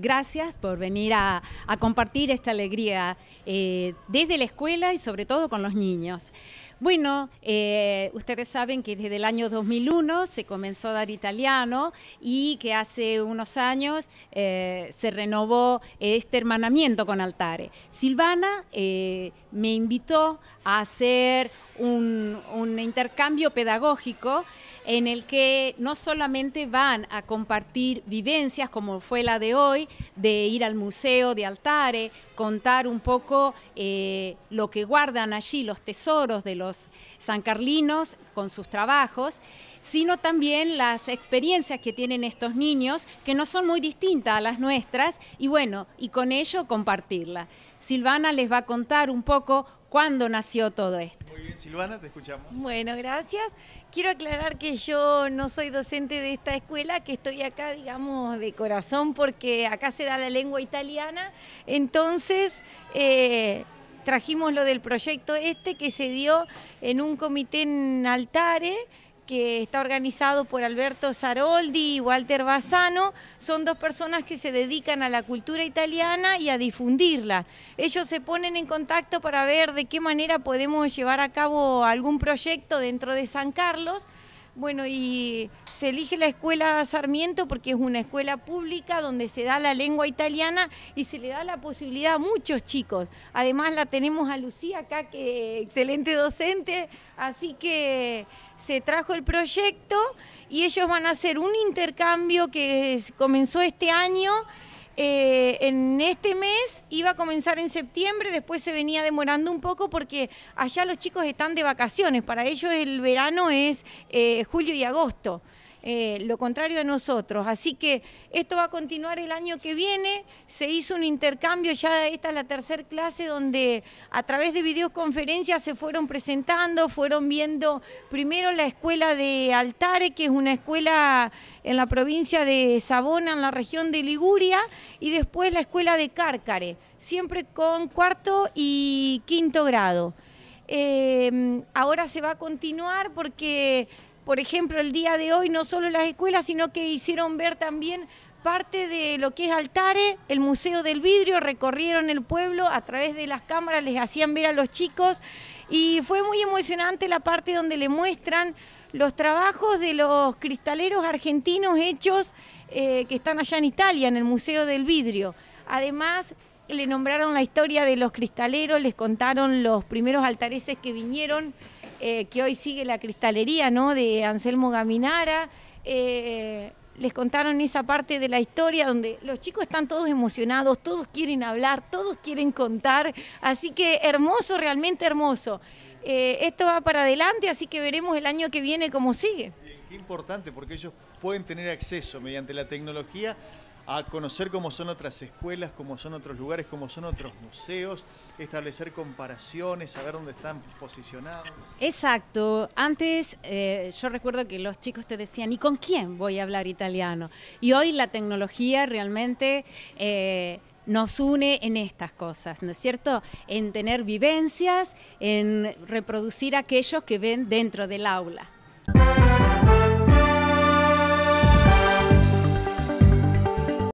Gracias por venir a, compartir esta alegría eh, desde la escuela y sobre todo con los niños. Bueno, eh, ustedes saben que desde el año 2001 se comenzó a dar italiano y que hace unos años eh, se renovó este hermanamiento con Altare. Silvana me invitó a hacer un, un intercambio pedagógico en el que no solamente van a compartir vivencias como fue la de hoy, de ir al museo de Altare, contar un poco eh, lo que guardan allí, los tesoros de los San Carlinos con sus trabajos, sino también las experiencias que tienen estos niños, que no son muy distintas a las nuestras, y bueno, y con ello compartirla. Silvana les va a contar un poco cuándo nació todo esto. Silvana, te escuchamos. Bueno, gracias. Quiero aclarar que yo no soy docente de esta escuela, que estoy acá, digamos, de corazón, porque acá se da la lengua italiana. Entonces, eh, trajimos lo del proyecto este que se dio en un comité en Altare que está organizado por Alberto Zaroldi y Walter Bassano, son dos personas que se dedican a la cultura italiana y a difundirla. Ellos se ponen en contacto para ver de qué manera podemos llevar a cabo algún proyecto dentro de San Carlos bueno, y se elige la escuela Sarmiento porque es una escuela pública donde se da la lengua italiana y se le da la posibilidad a muchos chicos. Además la tenemos a Lucía acá, que excelente docente, así que se trajo el proyecto y ellos van a hacer un intercambio que comenzó este año eh, en este mes, iba a comenzar en septiembre, después se venía demorando un poco porque allá los chicos están de vacaciones, para ellos el verano es eh, julio y agosto. Eh, lo contrario de nosotros. Así que esto va a continuar el año que viene. Se hizo un intercambio, ya esta es la tercera clase, donde a través de videoconferencias se fueron presentando, fueron viendo primero la escuela de Altare, que es una escuela en la provincia de Sabona, en la región de Liguria, y después la escuela de Cárcare, siempre con cuarto y quinto grado. Eh, ahora se va a continuar porque por ejemplo, el día de hoy no solo las escuelas, sino que hicieron ver también parte de lo que es Altare, el Museo del Vidrio, recorrieron el pueblo a través de las cámaras, les hacían ver a los chicos y fue muy emocionante la parte donde le muestran los trabajos de los cristaleros argentinos hechos eh, que están allá en Italia, en el Museo del Vidrio. Además, le nombraron la historia de los cristaleros, les contaron los primeros altareses que vinieron. Eh, que hoy sigue la cristalería ¿no? de Anselmo Gaminara. Eh, les contaron esa parte de la historia donde los chicos están todos emocionados, todos quieren hablar, todos quieren contar. Así que hermoso, realmente hermoso. Eh, esto va para adelante, así que veremos el año que viene cómo sigue. Qué importante, porque ellos pueden tener acceso mediante la tecnología a conocer cómo son otras escuelas, cómo son otros lugares, cómo son otros museos, establecer comparaciones, saber dónde están posicionados. Exacto. Antes eh, yo recuerdo que los chicos te decían, ¿y con quién voy a hablar italiano? Y hoy la tecnología realmente... Eh, nos une en estas cosas, ¿no es cierto? En tener vivencias, en reproducir aquellos que ven dentro del aula.